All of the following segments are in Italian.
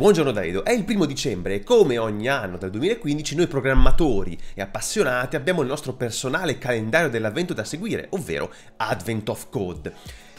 Buongiorno Daedo, è il primo dicembre e come ogni anno dal 2015 noi programmatori e appassionati abbiamo il nostro personale calendario dell'avvento da seguire, ovvero Advent of Code.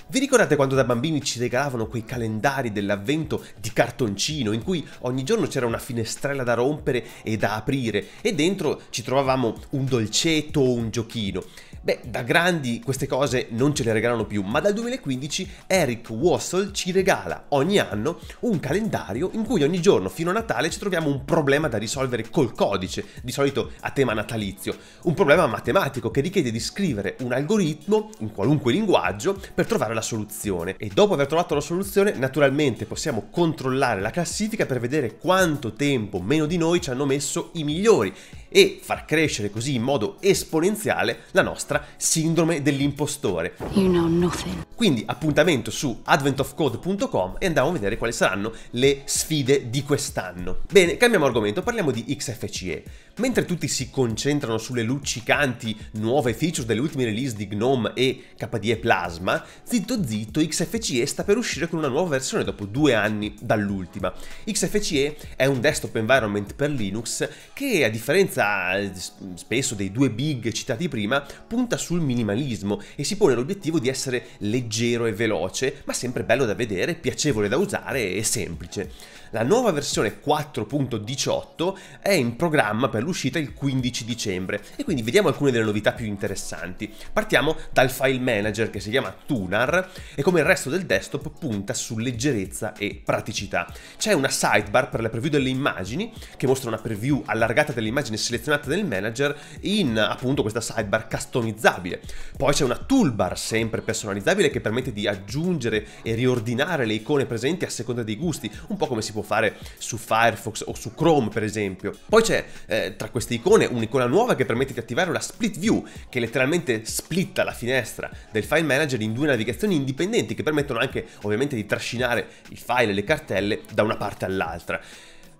Vi ricordate quando da bambini ci regalavano quei calendari dell'avvento di cartoncino in cui ogni giorno c'era una finestrella da rompere e da aprire e dentro ci trovavamo un dolcetto o un giochino? Beh, da grandi queste cose non ce le regalano più, ma dal 2015 Eric Wassel ci regala ogni anno un calendario in cui ogni giorno fino a Natale ci troviamo un problema da risolvere col codice, di solito a tema natalizio, un problema matematico che richiede di scrivere un algoritmo in qualunque linguaggio per trovare la soluzione e dopo aver trovato la soluzione naturalmente possiamo controllare la classifica per vedere quanto tempo meno di noi ci hanno messo i migliori e far crescere così in modo esponenziale la nostra sindrome dell'impostore. You know nothing. Quindi appuntamento su adventofcode.com e andiamo a vedere quali saranno le sfide di quest'anno. Bene, cambiamo argomento, parliamo di XFCE. Mentre tutti si concentrano sulle luccicanti nuove feature delle ultime release di GNOME e KDE Plasma, zitto zitto XFCE sta per uscire con una nuova versione dopo due anni dall'ultima. XFCE è un desktop environment per Linux che, a differenza eh, spesso dei due big citati prima, punta sul minimalismo e si pone l'obiettivo di essere leggero e veloce, ma sempre bello da vedere, piacevole da usare e semplice. La nuova versione 4.18 è in programma per l'uscita il 15 dicembre e quindi vediamo alcune delle novità più interessanti. Partiamo dal file manager che si chiama Tunar e come il resto del desktop punta su leggerezza e praticità. C'è una sidebar per la preview delle immagini che mostra una preview allargata dell'immagine selezionata nel manager in appunto questa sidebar customizzabile. Poi c'è una toolbar sempre personalizzabile che permette di aggiungere e riordinare le icone presenti a seconda dei gusti, un po' come si può fare su Firefox o su Chrome per esempio. Poi c'è eh, tra queste icone un'icona nuova che permette di attivare la split view, che letteralmente splitta la finestra del file manager in due navigazioni indipendenti che permettono anche ovviamente di trascinare i file e le cartelle da una parte all'altra.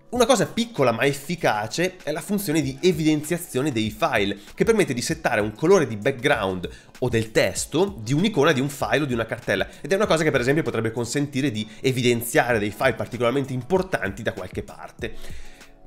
Una cosa piccola ma efficace è la funzione di evidenziazione dei file, che permette di settare un colore di background o del testo di un'icona di un file o di una cartella. Ed è una cosa che per esempio potrebbe consentire di evidenziare dei file particolarmente importanti da qualche parte.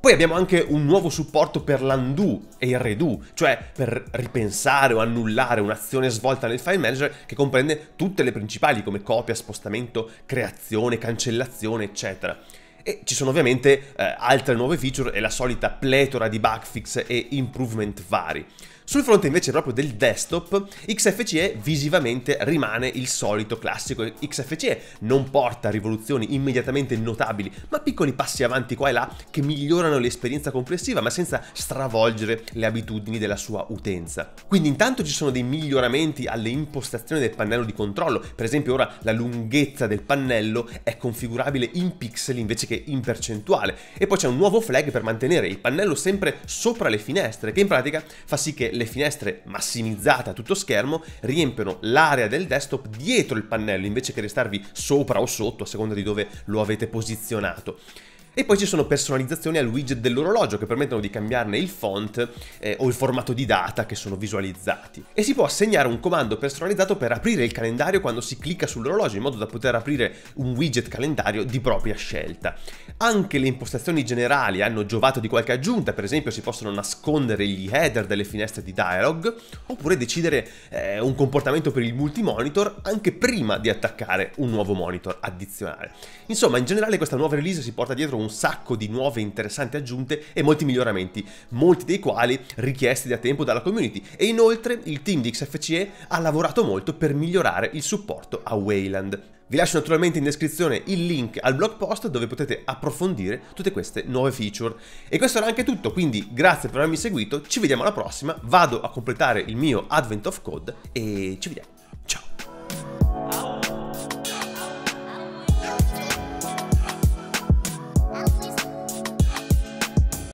Poi abbiamo anche un nuovo supporto per l'undo e il redo, cioè per ripensare o annullare un'azione svolta nel file manager che comprende tutte le principali come copia, spostamento, creazione, cancellazione, eccetera. E ci sono ovviamente eh, altre nuove feature e la solita pletora di bug fix e improvement vari. Sul fronte invece proprio del desktop, XFCE visivamente rimane il solito classico. XFCE non porta rivoluzioni immediatamente notabili, ma piccoli passi avanti qua e là che migliorano l'esperienza complessiva, ma senza stravolgere le abitudini della sua utenza. Quindi intanto ci sono dei miglioramenti alle impostazioni del pannello di controllo. Per esempio ora la lunghezza del pannello è configurabile in pixel invece che anche in percentuale. E poi c'è un nuovo flag per mantenere il pannello sempre sopra le finestre, che in pratica fa sì che le finestre massimizzate a tutto schermo riempiono l'area del desktop dietro il pannello invece che restarvi sopra o sotto a seconda di dove lo avete posizionato. E poi ci sono personalizzazioni al widget dell'orologio che permettono di cambiarne il font eh, o il formato di data che sono visualizzati. E si può assegnare un comando personalizzato per aprire il calendario quando si clicca sull'orologio in modo da poter aprire un widget calendario di propria scelta. Anche le impostazioni generali hanno giovato di qualche aggiunta, per esempio si possono nascondere gli header delle finestre di dialog oppure decidere eh, un comportamento per il multimonitor anche prima di attaccare un nuovo monitor addizionale. Insomma, in generale questa nuova release si porta dietro un un sacco di nuove interessanti aggiunte e molti miglioramenti, molti dei quali richiesti da tempo dalla community. E inoltre il team di XFCE ha lavorato molto per migliorare il supporto a Wayland. Vi lascio naturalmente in descrizione il link al blog post dove potete approfondire tutte queste nuove feature. E questo era anche tutto, quindi grazie per avermi seguito, ci vediamo alla prossima, vado a completare il mio Advent of Code e ci vediamo.